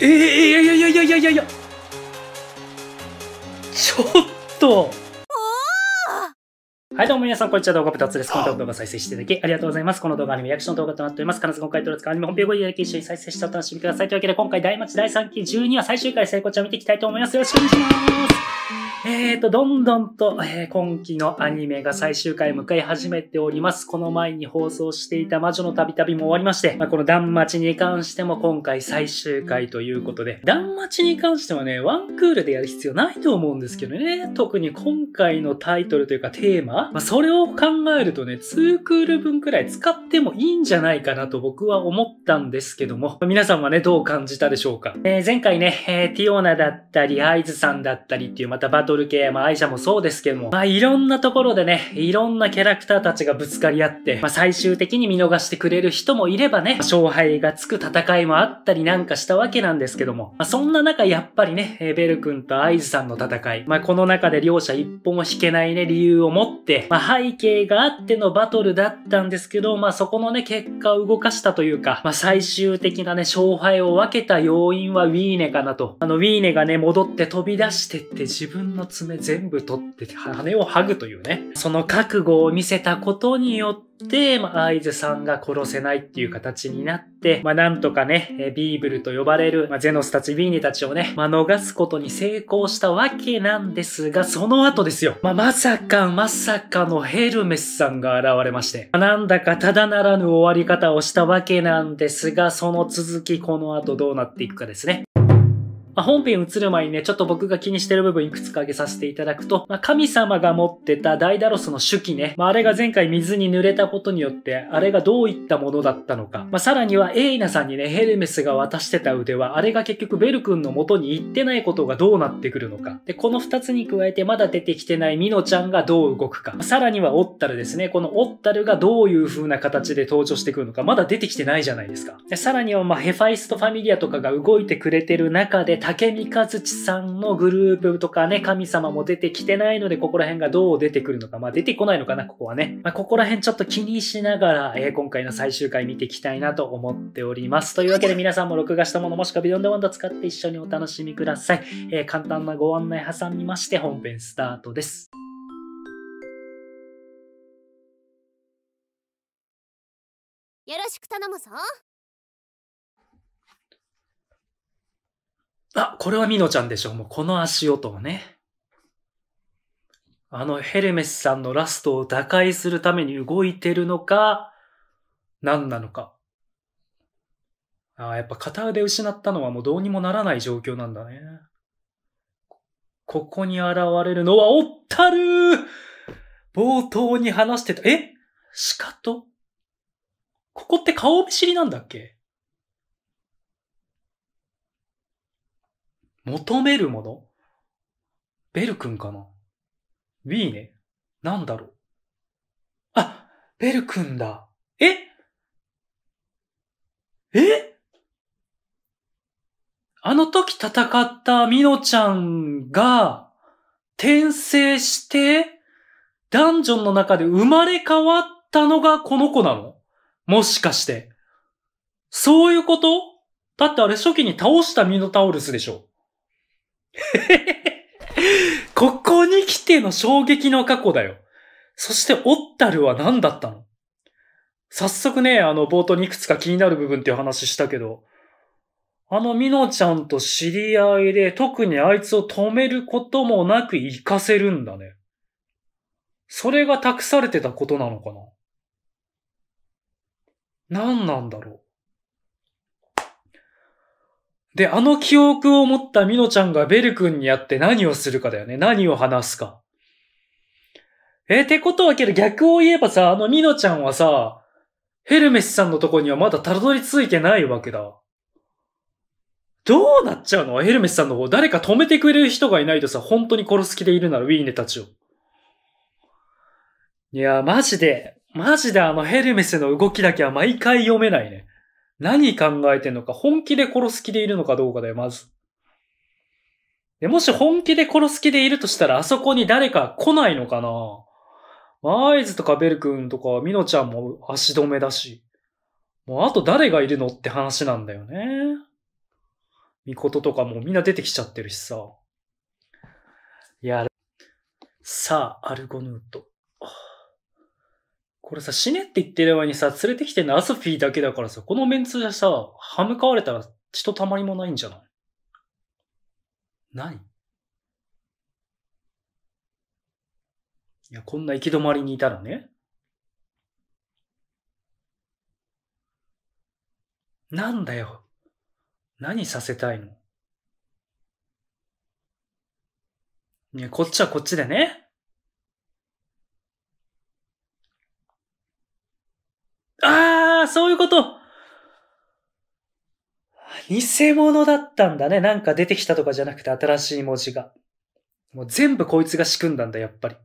えー、いやいやいやいやいやいやいやちょっとはいどうも皆さん、こんにちは。動画部達です。この動画を再生していただきありがとうございます。この動画はアニメリアクション動画となっております。必ず今回とですかアニメ本編ご利用で一緒に再生してお楽しみください。というわけで今回、大町第3期12話最終回、聖子ちゃんを見ていきたいと思います。よろしくお願いします。えーと、どんどんと、えー、今期のアニメが最終回迎え始めております。この前に放送していた魔女の旅々も終わりまして、まあ、この断末に関しても今回最終回ということで、断末に関してはね、ワンクールでやる必要ないと思うんですけどね。特に今回のタイトルというかテーマ、まあ、それを考えるとね、2クール分くらい使ってもいいんじゃないかなと僕は思ったんですけども、皆さんはね、どう感じたでしょうか。えー、前回ね、えー、ティオナだったり、アイズさんだったりっていうまたバトル系、まあ、愛車もそうですけども、まあ、いろんなところでね、いろんなキャラクターたちがぶつかり合って、まあ、最終的に見逃してくれる人もいればね、勝敗がつく戦いもあったりなんかしたわけなんですけども、まあ、そんな中、やっぱりね、ベル君とアイズさんの戦い、まあ、この中で両者一歩も引けないね、理由を持って、まあ、背景があってのバトルだったんですけど、まあ、そこのね、結果を動かしたというか、まあ、最終的なね、勝敗を分けた要因はウィーネかなと。あの、ウィーネがね、戻って飛び出してって自分の爪全部取って羽を剥ぐというね、その覚悟を見せたことによって、まあ、アイズさんが殺せないっていう形になって、まあ、なんとかね、ビーブルと呼ばれる、まあ、ゼノスたち、ビーニたちをね、まあ、逃すことに成功したわけなんですが、その後ですよ。まあ、まさか、まさかのヘルメスさんが現れまして、まあ、なんだかただならぬ終わり方をしたわけなんですが、その続きこの後どうなっていくかですね。まあ、本編映る前にね、ちょっと僕が気にしてる部分いくつか挙げさせていただくと、まあ、神様が持ってたダイダロスの手記ね、まあ、あれが前回水に濡れたことによって、あれがどういったものだったのか、まあ、さらにはエイナさんにね、ヘルメスが渡してた腕は、あれが結局ベル君の元に行ってないことがどうなってくるのか、で、この二つに加えてまだ出てきてないミノちゃんがどう動くか、まあ、さらにはオッタルですね、このオッタルがどういう風な形で登場してくるのか、まだ出てきてないじゃないですか。でさらにはまあヘファイストファミリアとかが動いてくれてる中で竹三和地さんのグループとかね、神様も出てきてないので、ここら辺がどう出てくるのか、まあ出てこないのかな、ここはね。まあここら辺ちょっと気にしながら、えー、今回の最終回見ていきたいなと思っております。というわけで皆さんも録画したものもしくはビヨンドワンド使って一緒にお楽しみください。えー、簡単なご案内挟みまして本編スタートです。よろしく頼むぞ。あ、これはミノちゃんでしょ。もうこの足音をね。あのヘルメスさんのラストを打開するために動いてるのか、何なのか。ああ、やっぱ片腕失ったのはもうどうにもならない状況なんだね。ここに現れるのは、おったるー冒頭に話してた。え鹿とここって顔見知りなんだっけ求めるものベル君かな ?B ね。なんだろう。あ、ベル君だ。ええあの時戦ったミノちゃんが転生してダンジョンの中で生まれ変わったのがこの子なのもしかして。そういうことだってあれ初期に倒したミノタウルスでしょ ここに来ての衝撃の過去だよ。そして、オッタルは何だったの早速ね、あの、冒頭にいくつか気になる部分っていう話したけど、あの、ミノちゃんと知り合いで、特にあいつを止めることもなく行かせるんだね。それが託されてたことなのかな何なんだろうで、あの記憶を持ったミノちゃんがベル君に会って何をするかだよね。何を話すか。え、ってことはけど逆を言えばさ、あのミノちゃんはさ、ヘルメスさんのとこにはまだたどり着いてないわけだ。どうなっちゃうのヘルメスさんの方、誰か止めてくれる人がいないとさ、本当に殺す気でいるならウィーネたちを。いや、マジで、マジであのヘルメスの動きだけは毎回読めないね。何考えてんのか、本気で殺す気でいるのかどうかだよ、まず。で、もし本気で殺す気でいるとしたら、あそこに誰か来ないのかなマイズとかベル君とかミノちゃんも足止めだし。もうあと誰がいるのって話なんだよね。ミコトとかもみんな出てきちゃってるしさ。いや、さあ、アルゴヌート。これさ、死ねって言ってる間にさ、連れてきてるのアスフィーだけだからさ、このメンツでさ、歯向かわれたら血とたまりもないんじゃない何いや、こんな行き止まりにいたらね。なんだよ。何させたいのいや、こっちはこっちでね。そういうこと偽物だったんだね。なんか出てきたとかじゃなくて新しい文字が。もう全部こいつが仕組んだんだ、やっぱり。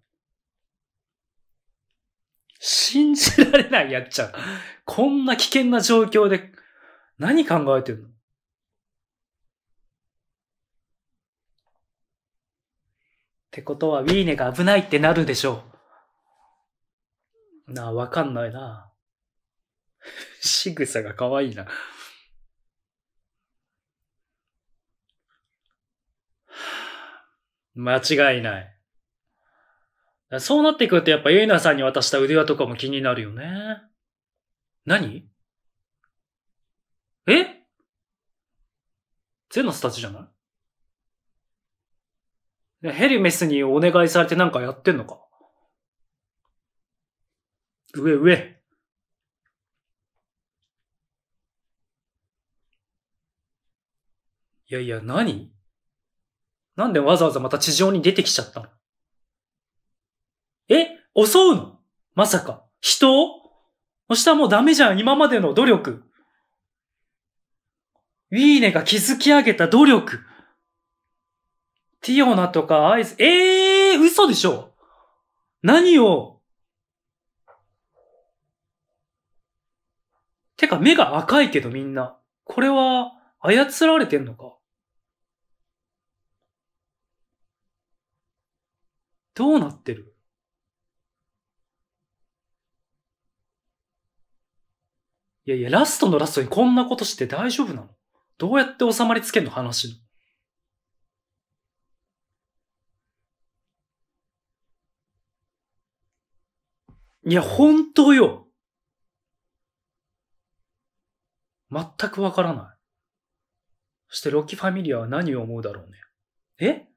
信じられないやっちゃう。こんな危険な状況で何考えてるのってことは、ウィーネが危ないってなるでしょう。なあ、わかんないな。仕草が可愛いな。間違いない。そうなってくるとやっぱゆいなさんに渡した腕輪とかも気になるよね。何えゼノスたちじゃないヘルメスにお願いされてなんかやってんのか上上いやいや何、なんでわざわざまた地上に出てきちゃったのえ襲うのまさか人をそしたらもうダメじゃん、今までの努力。ウィーネが築き上げた努力。ティオナとかアイス、ええー、嘘でしょ何をてか目が赤いけどみんな。これは操られてんのかどうなってるいやいや、ラストのラストにこんなことして大丈夫なのどうやって収まりつけんの話の。いや、本当よ。全くわからない。そしてロッキーファミリアは何を思うだろうね。え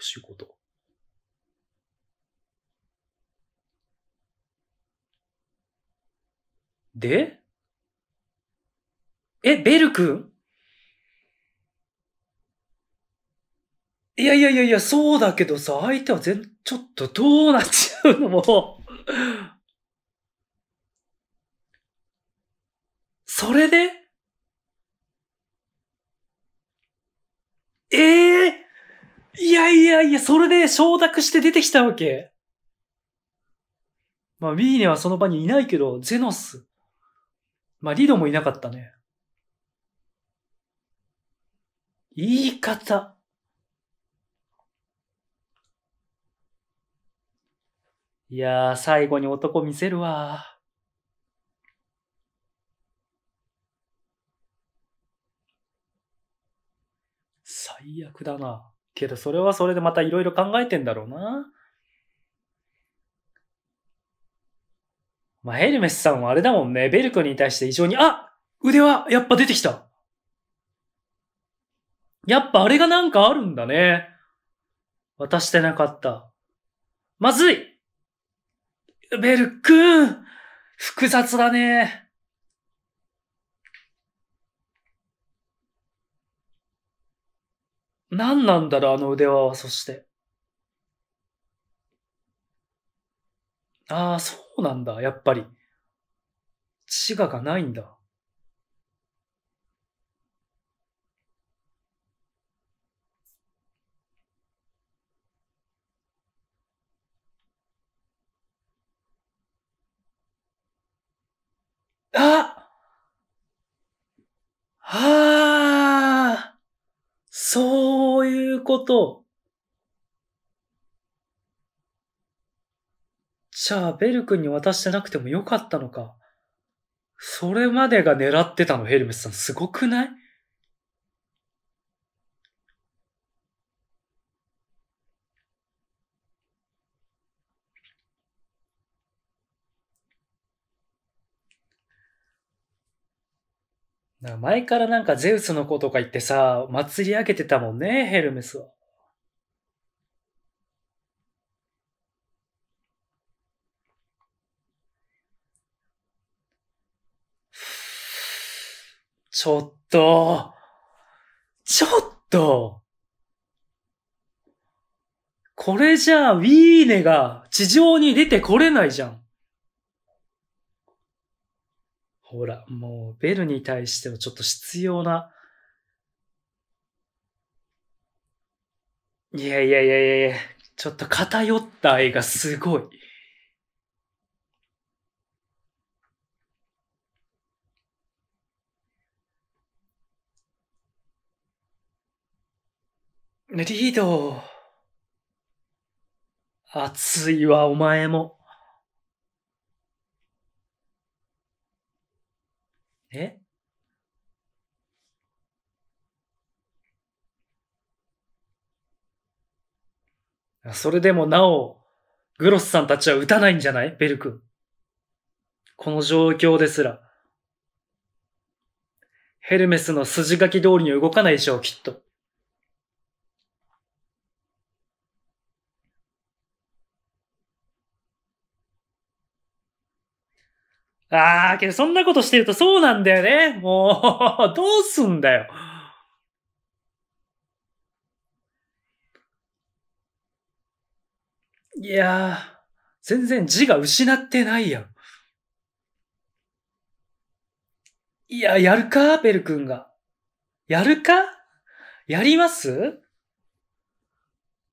不仕事。でえ、ベル君いやいやいやいや、そうだけどさ、相手は全、ちょっとどうなっちゃうのもう。それでええーいやいやいや、それで承諾して出てきたわけ。まあ、ウィーネはその場にいないけど、ゼノス。まあ、リドもいなかったね。言い方。いやー、最後に男見せるわ。最悪だな。けど、それはそれでまたいろいろ考えてんだろうな。まあ、ヘルメスさんはあれだもんね。ベルクに対して異常に、あ腕はやっぱ出てきたやっぱあれがなんかあるんだね。渡してなかった。まずいベル君複雑だね。何なんだろう、あの腕輪は、そして。ああ、そうなんだ、やっぱり。自我がないんだ。じゃあ、ベル君に渡してなくてもよかったのか。それまでが狙ってたの、ヘルメスさん。すごくない前からなんかゼウスの子とか言ってさ、祭り上げてたもんね、ヘルメスは。ちょっと、ちょっと、これじゃあ、ウィーネが地上に出てこれないじゃん。ほら、もう、ベルに対してはちょっと必要な。いやいやいやいやいや、ちょっと偏った絵がすごい。リード。熱いわ、お前も。えそれでもなお、グロスさんたちは打たないんじゃないベル君。この状況ですら。ヘルメスの筋書き通りに動かないでしょう、きっと。ああ、けどそんなことしてるとそうなんだよね。もう、どうすんだよ。いやー、全然字が失ってないやん。いや、やるかベル君が。やるかやります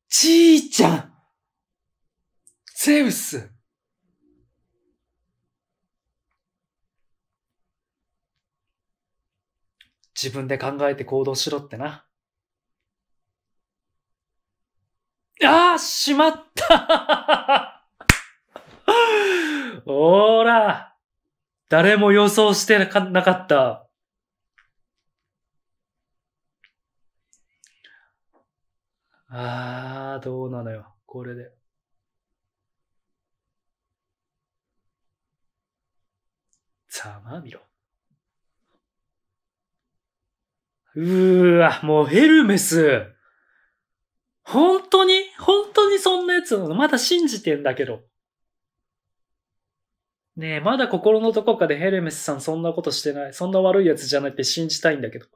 ちーちゃんゼウス自分で考えて行動しろってな。ああしまった ほら誰も予想してなかった。ああ、どうなのよ。これで。ざまみろ。うーわ、もうヘルメス。本当に本当にそんなやつなのまだ信じてんだけど。ねえ、まだ心のどこかでヘルメスさんそんなことしてない。そんな悪いやつじゃないって信じたいんだけど。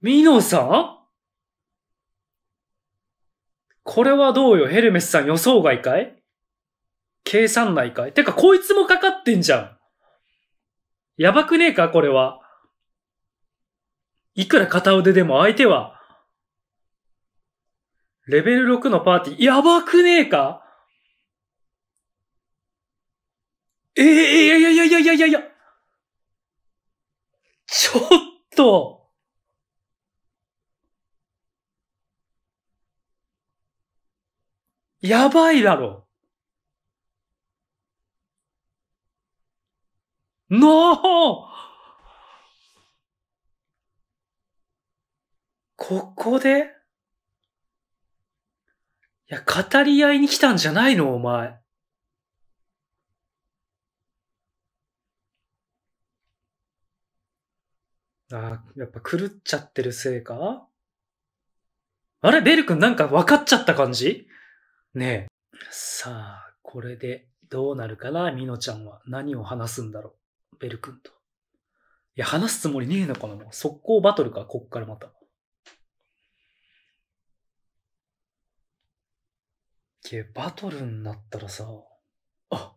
ミノさんこれはどうよヘルメスさん予想外かい計算内かいてかこいつもかかってんじゃんやばくねえかこれは。いくら片腕でも相手は、レベル6のパーティー、やばくねえかええいやいやいやいやいやいやいやちょっとやばいだろ No! ここでいや、語り合いに来たんじゃないのお前。あやっぱ狂っちゃってるせいかあれベル君なんか分かっちゃった感じねえ。さあ、これでどうなるかなミノちゃんは何を話すんだろう。ベル君と。いや、話すつもりねえのかなもう速攻バトルか、こっからまた。け、バトルになったらさ、あ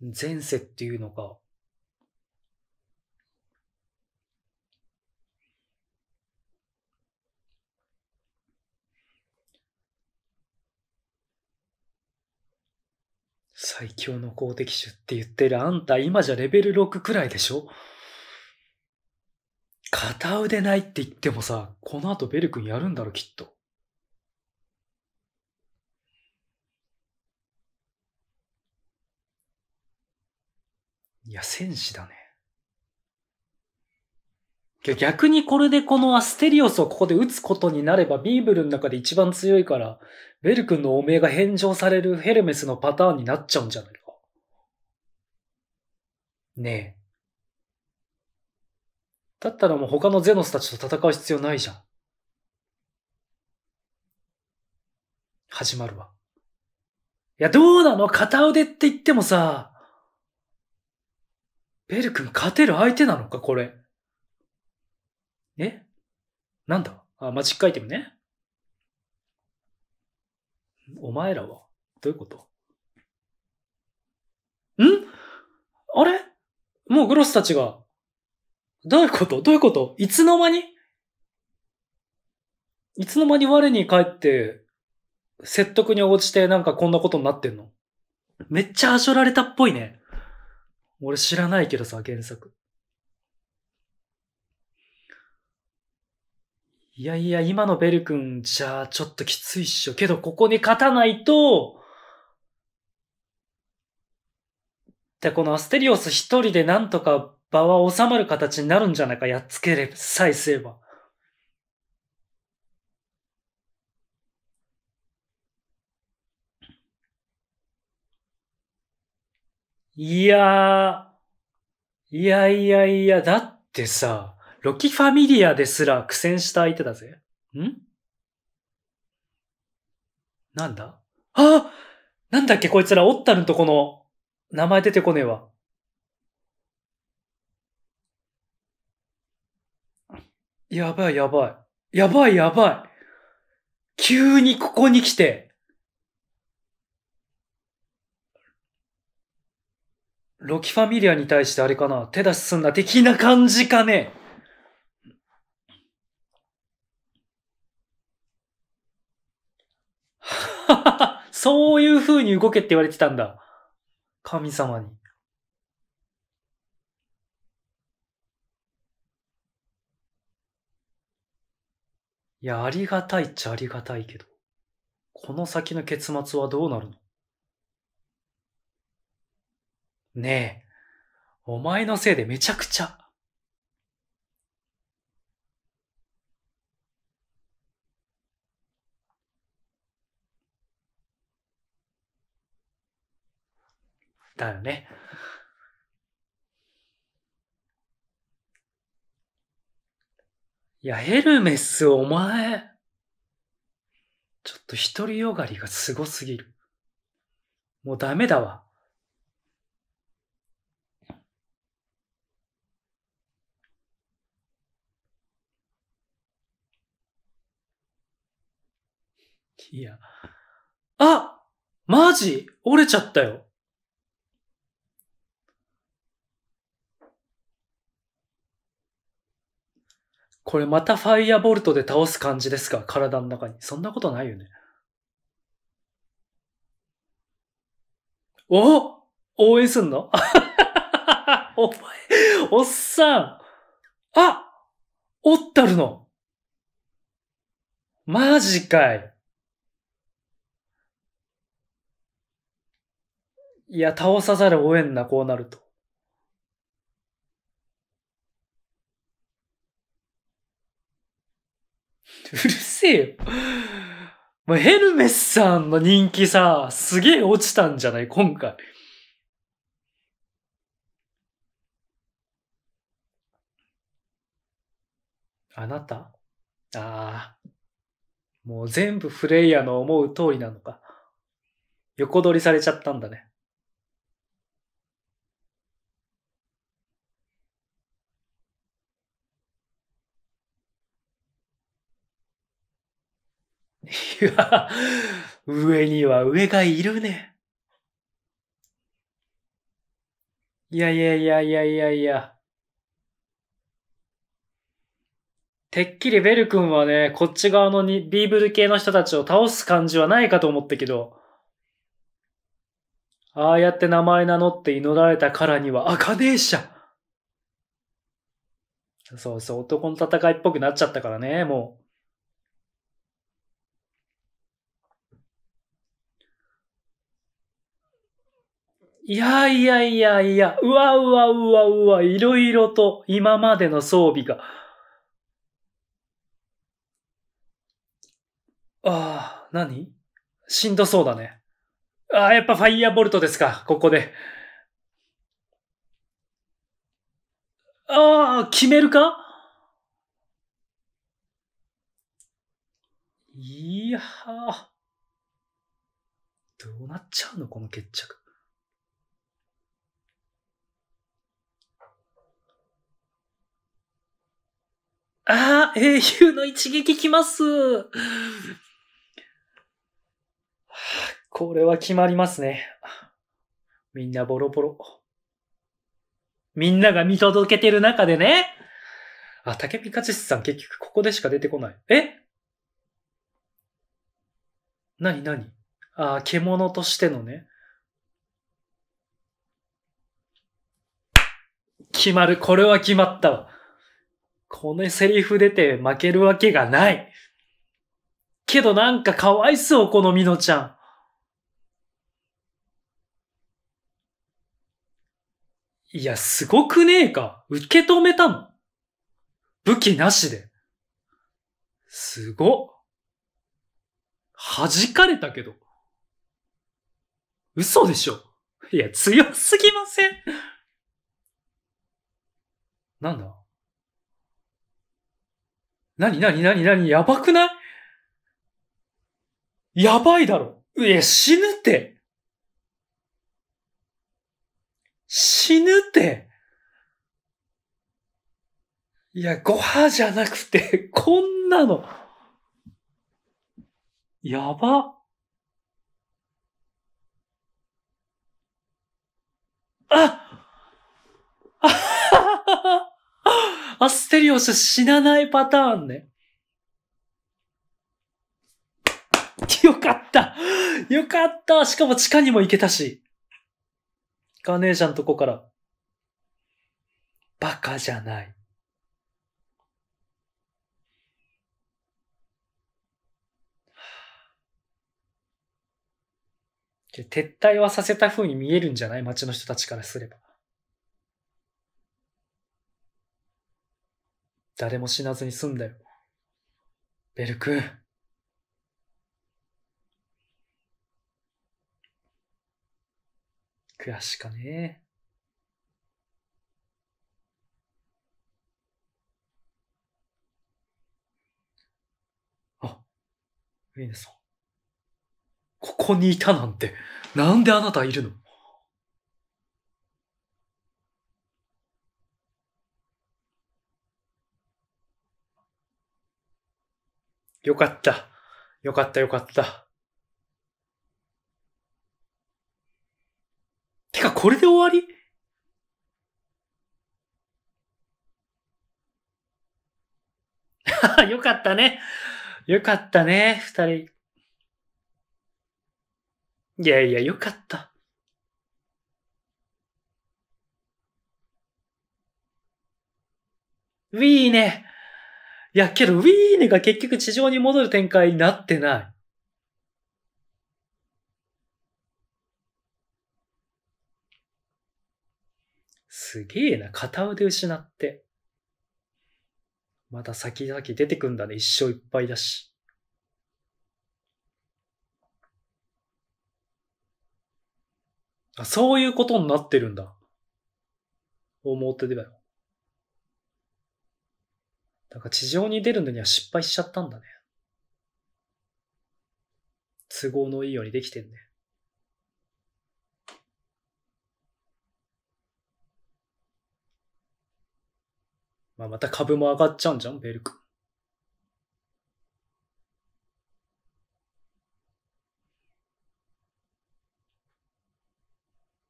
前世っていうのか、最強の公敵手って言ってるあんた今じゃレベル6くらいでしょ片腕ないって言ってもさ、この後ベル君やるんだろきっと。いや、戦士だね。逆にこれでこのアステリオスをここで打つことになれば、ビーブルの中で一番強いから、ベル君の汚名が返上されるヘルメスのパターンになっちゃうんじゃないか。ねえ。だったらもう他のゼノスたちと戦う必要ないじゃん。始まるわ。いや、どうなの片腕って言ってもさ、ベル君勝てる相手なのか、これ。えなんだあ、マジックアイテムね。お前らはどういうことんあれもうグロスたちが。どういうことどういうこといつの間にいつの間に我に帰って、説得に応じてなんかこんなことになってんのめっちゃあしょられたっぽいね。俺知らないけどさ、原作。いやいや、今のベル君じゃあちょっときついっしょ。けど、ここに勝たないと、で、このアステリオス一人でなんとか場は収まる形になるんじゃないか、やっつければ、さえすれば。いやいやいやいや、だってさ、ロキファミリアですら苦戦した相手だぜ。んなんだあなんだっけこいつら、オッタルのとこの、名前出てこねえわ。やばいやばい。やばいやばい。急にここに来て。ロキファミリアに対してあれかな手出しすんな的な感じかねそういう風に動けって言われてたんだ。神様に。いや、ありがたいっちゃありがたいけど、この先の結末はどうなるのねえ、お前のせいでめちゃくちゃ。だよね。いや、ヘルメス、お前。ちょっと独りよがりがすごすぎる。もうダメだわ。いや。あマジ折れちゃったよ。これまたファイアボルトで倒す感じですか体の中に。そんなことないよね。お応援すんのお前、おっさん。あおったるの。マジかい。いや、倒さざるを得んな、こうなると。うるせえよ。まあ、ヘルメスさんの人気さ、すげえ落ちたんじゃない今回。あなたああ。もう全部フレイヤの思う通りなのか。横取りされちゃったんだね。いや、上には上がいるね。いやいやいやいやいやいや。てっきりベル君はね、こっち側のにビーブル系の人たちを倒す感じはないかと思ったけど、ああやって名前名乗って祈られたからには、あかねえしゃ。そうそう、男の戦いっぽくなっちゃったからね、もう。いやいやいやいや、うわうわうわうわ、いろいろと今までの装備が。ああ、何しんどそうだね。ああ、やっぱファイヤーボルトですか、ここで。ああ、決めるかいやー。どうなっちゃうのこの決着。ああ、英雄の一撃来ます。これは決まりますね。みんなボロボロ。みんなが見届けてる中でね。あ、竹ピカチシさん結局ここでしか出てこない。えなになにあ、獣としてのね。決まる。これは決まったわ。このセリフ出て負けるわけがない。けどなんかかわいそう、このみのちゃん。いや、すごくねえか。受け止めたの。武器なしで。すご。弾かれたけど。嘘でしょ。いや、強すぎません。なんだなになになになにやばくないやばいだろ。いや、死ぬって。死ぬって。いや、ごはじゃなくて、こんなの。やば。ああはははアステリオス死なないパターンね。よかったよかったしかも地下にも行けたし。ガネージャのとこから。バカじゃない。撤退はさせた風に見えるんじゃない町の人たちからすれば。誰も死なずに済んだよ。ベル君。悔しかねえ。ウィネさん。ここにいたなんて、なんであなたいるのよかった。よかった、よかった。てか、これで終わり よかったね。よかったね、二人。いやいや、よかった。ウィーね。いや、けどウィーネが結局地上に戻る展開になってない。すげえな、片腕失って。また先々出てくんだね、一生いっぱいだし。あ、そういうことになってるんだ。表でだよ。だから地上に出るのには失敗しちゃったんだね。都合のいいようにできてんね。まあ、また株も上がっちゃうんじゃん、ベル君。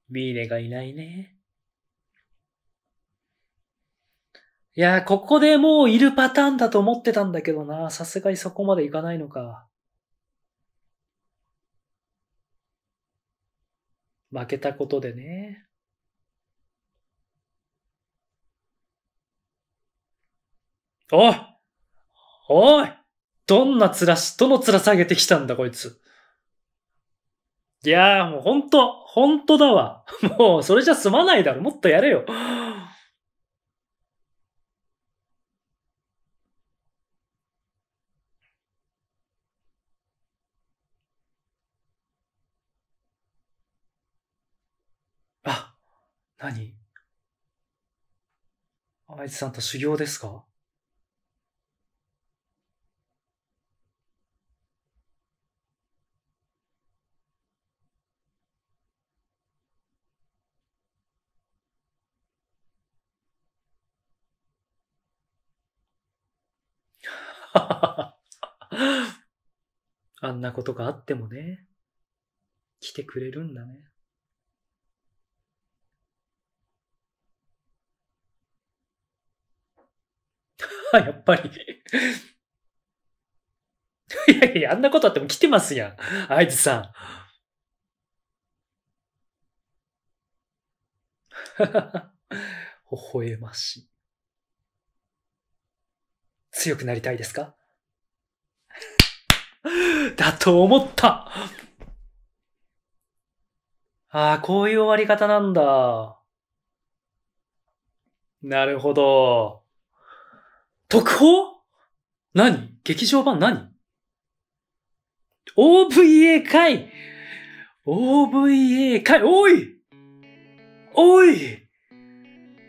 ビーネがいないね。いやー、ここでもういるパターンだと思ってたんだけどな。さすがにそこまでいかないのか。負けたことでね。おいおいどんな面し、どの面下げてきたんだ、こいつ。いやー、もうほんと、ほんとだわ。もう、それじゃ済まないだろ。もっとやれよ。さんと修行ですか あんなことがあってもね、来てくれるんだね。やっぱり いやいや、あんなことあっても来てますやん。あいつさん。微笑ましい。強くなりたいですか だと思ったああ、こういう終わり方なんだ。なるほど。特報何劇場版何 ?OVA 会 ?OVA 会おいおい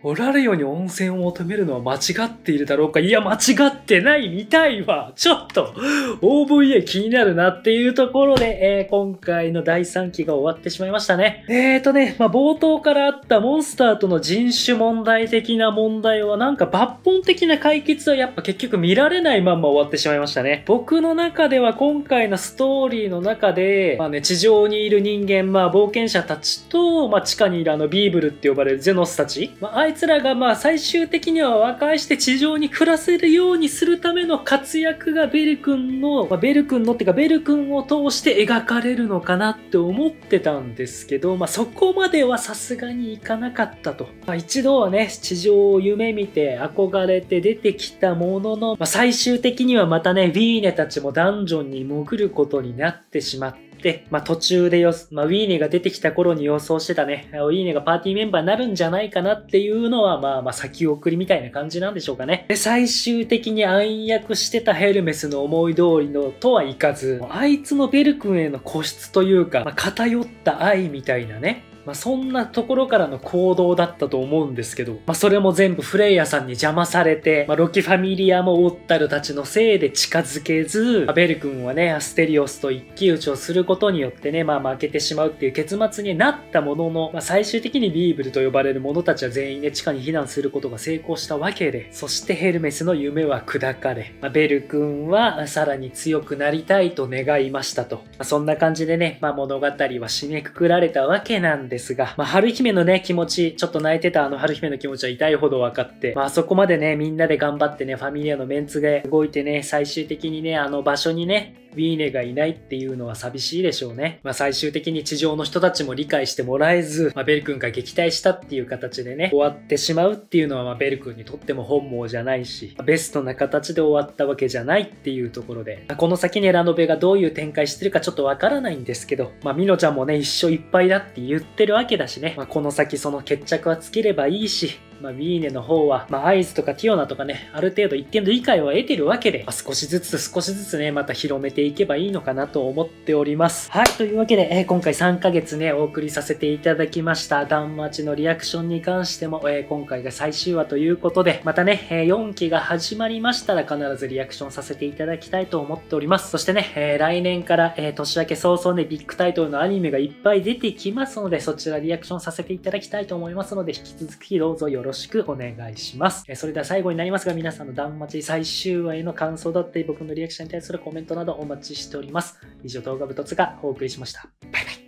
おられように温泉を求めるのは間違っているだろうかいや、間違ってないみたいわちょっと !OVA 気になるなっていうところで、えー、今回の第3期が終わってしまいましたね。えーとね、まあ、冒頭からあったモンスターとの人種問題的な問題はなんか抜本的な解決はやっぱ結局見られないまんま終わってしまいましたね。僕の中では今回のストーリーの中で、まあね、地上にいる人間、まあ冒険者たちと、まあ地下にいるあのビーブルって呼ばれるゼノスたち、まあつらがまあ最終的には和解して地上に暮らせるようにするための活躍がベル君の、まあ、ベル君のっていうかベル君を通して描かれるのかなって思ってたんですけど、まあそこまではさすがにいかなかったと。まあ一度はね、地上を夢見て憧れて出てきたものの、まあ最終的にはまたね、ヴィーネたちもダンジョンに潜ることになってしまって、で、まあ、途中でよ、まあ、ウィーネが出てきた頃に予想してたね、ウィーネがパーティーメンバーになるんじゃないかなっていうのは、まあまあ先送りみたいな感じなんでしょうかね。で、最終的に暗躍してたヘルメスの思い通りのとはいかず、あいつのベル君への固執というか、まあ、偏った愛みたいなね、まあ、そんなところからの行動だったと思うんですけど、まあ、それも全部フレイヤさんに邪魔されて、まあ、ロキファミリアもオッタルたちのせいで近づけず、まあ、ベル君はね、アステリオスと一騎打ちをすることによってね、まあ、負けてしまうっていう結末になったものの、まあ、最終的にビーブルと呼ばれる者たちは全員ね、地下に避難することが成功したわけで、そしてヘルメスの夢は砕かれ、まあ、ベル君はさらに強くなりたいと願いましたと。まあ、そんな感じでね、まあ、物語は締めくくられたわけなんでですが、まあ、春姫のね、気持ち、ちょっと泣いてたあの春姫の気持ちは痛いほど分かって、まあ、そこまでね、みんなで頑張ってね、ファミリアのメンツが動いてね、最終的にね、あの場所にね、ウィーネがいないっていうのは寂しいでしょうね。まあ、最終的に地上の人たちも理解してもらえず、まあ、ベル君が撃退したっていう形でね、終わってしまうっていうのは、まあ、ベル君にとっても本望じゃないし、ベストな形で終わったわけじゃないっていうところで、まあ、この先ね、ラノベがどういう展開してるかちょっとわからないんですけど、まあ、ミノちゃんもね、一生いっぱいだって言ってっるわけだしね、まあ、この先その決着はつければいいし、まあ、ウィーネの方は、まあ、アイズとかティオナとかね、ある程度一定の理解を得てるわけで、まあ、少しずつ少しずつね、また広めていけばいいのかなと思っております。はい、というわけで、えー、今回3ヶ月ね、お送りさせていただきました、ダンマチのリアクションに関しても、えー、今回が最終話ということで、またね、えー、4期が始まりましたら必ずリアクションさせていただきたいと思っております。そしてね、え来年から、え年明け早々ね、ビッグタイトルのアニメがいっぱい出てきますので、そちらリアクションさせていただきたいと思いますので、引き続きどうぞよろしくお願いします。ろしくお願いします。えそれでは最後になりますが、皆さんの段待ち最終話への感想だったり、僕のリアクションに対するコメントなどお待ちしております。以上、動画部突がお送りしました。バイバイ。